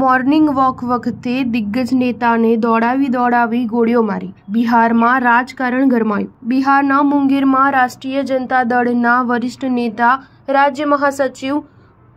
morning walk વખતે દિગ્ગજ નેતાને દોડાવી દોડાવી ગોળીઓ મારી બિહારમાં રાજકારણ ગરમાયું બિહારના મુંગેરમાં રાષ્ટ્રીય જનતા દળના વરિષ્ઠ નેતા રાજ્ય મહાસચિવ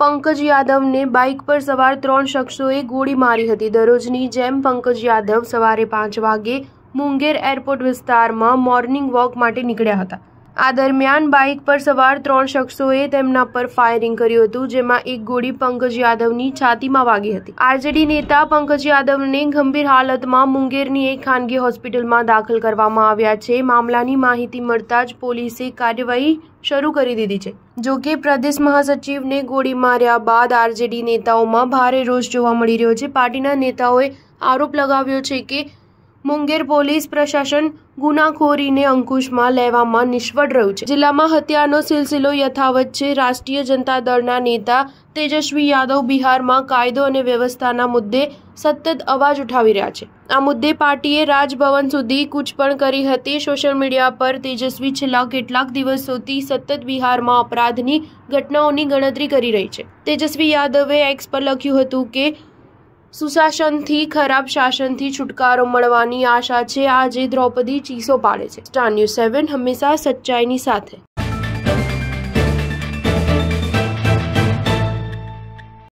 પંકજ યાદવને બાઇક પર સવાર ત્રણ શખ્સોએ ગોળી મારી હતી દરરોજની જેમ પંકજ યાદવ સવારે પાંચ વાગે મુંગેર એરપોર્ટ વિસ્તારમાં મોર્નિંગ વોક માટે નીકળ્યા હતા આ દરમિયાન બાઇક પર સવાર ત્રણ શખ્સોએ તેમના પર ફાયરિંગ કર્યું હતું જેમાં એક ગોળી પંકજ યાદવની છાતીમાં વાગી હતી આરજેડી નેતા પંકજ યાદવને ગંભીર હાલતમાં મુંગેરની એક ખાનગી હોસ્પિટલમાં દાખલ કરવામાં આવ્યા છે મામલાની માહિતી મળતા જ પોલીસે કાર્યવાહી શરૂ કરી દીધી છે જો કે પ્રદેશ મહાસચિવને ગોળી માર્યા બાદ આરજેડી નેતાઓમાં ભારે રોષ જોવા મળી રહ્યો છે પાર્ટીના નેતાઓએ આરોપ લગાવ્યો છે કે મુંગેર પોલીસ પ્રશાસન ગુનાખોરીને અંકુશમાં લેવામાં નિષ્ફળ રહ્યું છે જિલ્લામાં હત્યાનો સિલસિલો યથાવત છે રાષ્ટ્રીય જનતા દળના નેતા તેજસ્વી યાદવ બિહારમાં કાયદો અને વ્યવસ્થાના મુદ્દે સતત અવાજ ઉઠાવી રહ્યા છે આ મુદ્દે પાર્ટીએ રાજભવન સુધી કૂચ પણ કરી હતી સોશિયલ મીડિયા પર તેજસ્વી છેલ્લા કેટલાક દિવસોથી સતત બિહારમાં અપરાધની ઘટનાઓની ગણતરી કરી રહી છે તેજસ્વી યાદવે એક્સ પર લખ્યું હતું કે સુશાસનથી ખરાબ શાસનથી છુટકારો મળવાની આશા છે આજે દ્રૌપદી ચીસો પાડે છે સ્ટાર ન્યૂઝ સેવન હંમેશા સચ્ચાઈની સાથે